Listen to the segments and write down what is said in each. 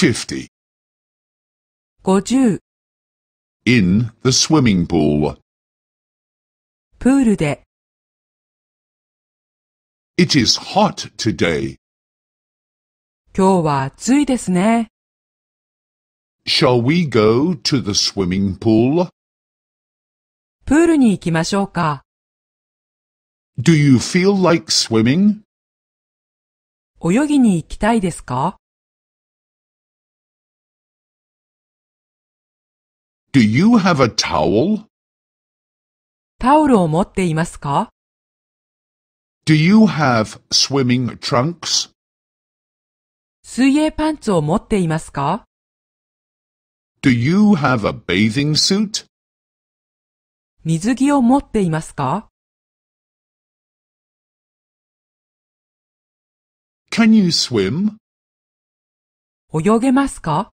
50 50 in the swimming pool プールで It is hot today 今日は暑いですね Shall we go to the swimming pool? プールに行きましょうか Do you feel like swimming? 泳ぎに行きたいですか Do you have a towel? タオルを持っていますか Do you have swimming trunks? 水泳パンツを持っていますか Do you have a bathing suit? 水着を持っていますか Can you swim? 泳げますか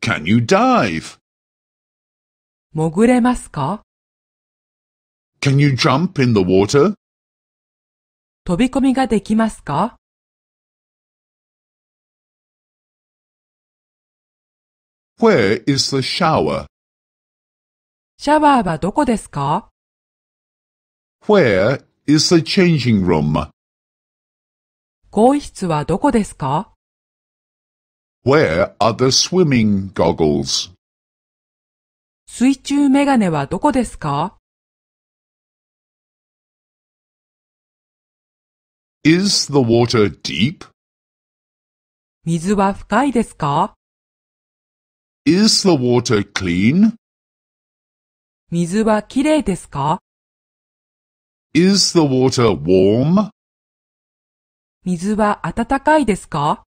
Can you dive? 潜れますか ?Can you jump in the water? 飛び込みができますか ?Where is the shower? シャワーはどこですか ?Where is the changing room? 更衣室はどこですか ?Where are the swimming goggles? 水中メガネはどこですか ?Is the water deep? 水は深いですか ?Is the water clean? 水はきれいですか ?Is the water warm? 水は暖かいですか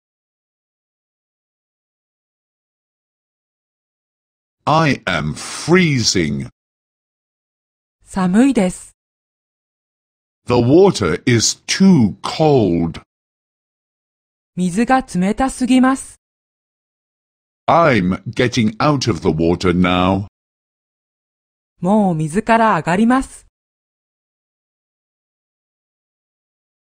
I am freezing. 寒いです。The water is too cold. 水が冷たすぎます。I'm getting out of the water now. もう水から上がります。